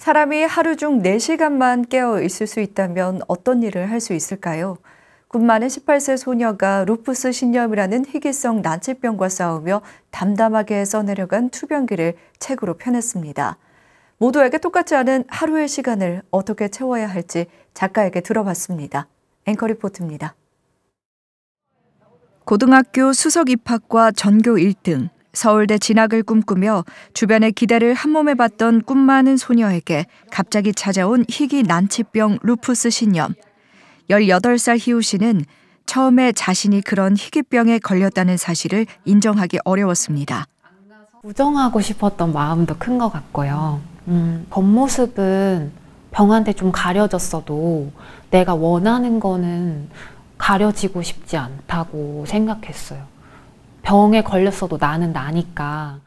사람이 하루 중 4시간만 깨어 있을 수 있다면 어떤 일을 할 수 있을까요? 군 많은 18세 소녀가 루푸스 신념이라는 희귀성 난치병과 싸우며 담담하게 써내려간 투병기를 책으로 펴냈습니다. 모두에게 똑같지 않은 하루의 시간을 어떻게 채워야 할지 작가에게 들어봤습니다. 앵커 리포트입니다. 고등학교 수석 입학과 전교 1등, 서울대 진학을 꿈꾸며 주변의 기대를 한몸에 받던 꿈 많은 소녀에게 갑자기 찾아온 희귀 난치병 루푸스 신염. 18살 희우 씨는 처음에 자신이 그런 희귀병에 걸렸다는 사실을 인정하기 어려웠습니다. 부정하고 싶었던 마음도 큰 것 같고요. 음, 겉모습은 병한테 좀 가려졌어도 내가 원하는 거는 가려지고 싶지 않다고 생각했어요. 병에 걸렸어도 나는 나니까.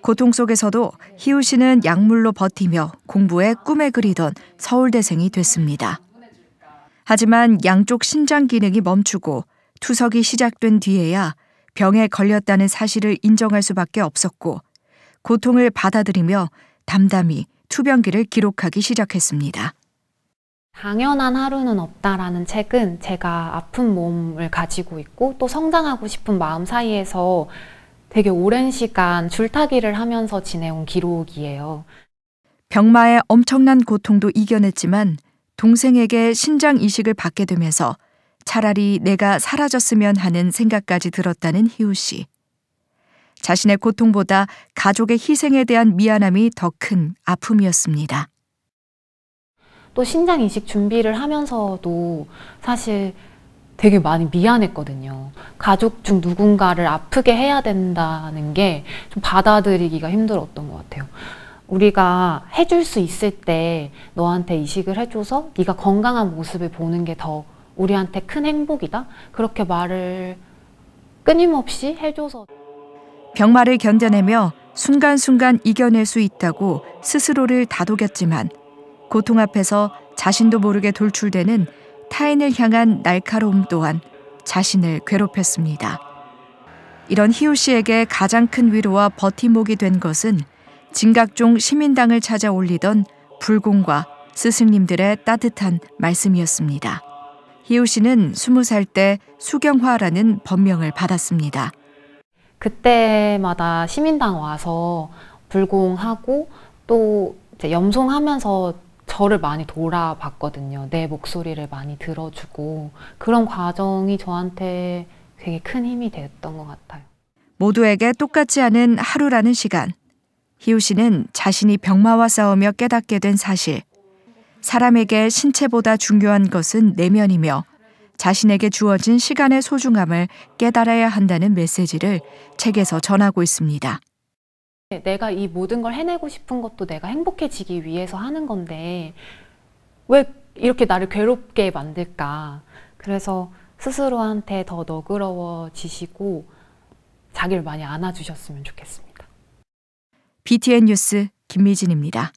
고통 속에서도 희우 씨는 약물로 버티며 공부에 꿈에 그리던 서울대생이 됐습니다. 하지만 양쪽 신장 기능이 멈추고 투석이 시작된 뒤에야 병에 걸렸다는 사실을 인정할 수밖에 없었고 고통을 받아들이며 담담히 투병기를 기록하기 시작했습니다. 당연한 하루는 없다라는 책은 제가 아픈 몸을 가지고 있고 또 성장하고 싶은 마음 사이에서 되게 오랜 시간 줄타기를 하면서 지내온 기록이에요. 병마의 엄청난 고통도 이겨냈지만 동생에게 신장 이식을 받게 되면서 차라리 내가 사라졌으면 하는 생각까지 들었다는 희우 씨. 자신의 고통보다 가족의 희생에 대한 미안함이 더 큰 아픔이었습니다. 또 신장 이식 준비를 하면서도 사실 되게 많이 미안했거든요. 가족 중 누군가를 아프게 해야 된다는 게 좀 받아들이기가 힘들었던 것 같아요. 우리가 해줄 수 있을 때 너한테 이식을 해줘서 네가 건강한 모습을 보는 게 더 우리한테 큰 행복이다. 그렇게 말을 끊임없이 해줘서 병마를 견뎌내며 순간순간 이겨낼 수 있다고 스스로를 다독였지만 고통 앞에서 자신도 모르게 돌출되는 타인을 향한 날카로움 또한 자신을 괴롭혔습니다. 이런 희우 씨에게 가장 큰 위로와 버팀목이 된 것은 진각종 시민당을 찾아 올리던 불공과 스승님들의 따뜻한 말씀이었습니다. 희우 씨는 스무 살때 수경화라는 법명을 받았습니다. 그때마다 시민당 와서 불공하고 또 염송하면서 저를 많이 돌아봤거든요. 내 목소리를 많이 들어주고 그런 과정이 저한테 되게 큰 힘이 됐던 것 같아요. 모두에게 똑같지 않은 하루라는 시간. 희우 씨는 자신이 병마와 싸우며 깨닫게 된 사실. 사람에게 신체보다 중요한 것은 내면이며 자신에게 주어진 시간의 소중함을 깨달아야 한다는 메시지를 책에서 전하고 있습니다. 네, 내가 이 모든 걸 해내고 싶은 것도 내가 행복해지기 위해서 하는 건데 왜 이렇게 나를 괴롭게 만들까? 그래서 스스로한테 더 너그러워지시고 자기를 많이 안아주셨으면 좋겠습니다. BTN 뉴스 김미진입니다.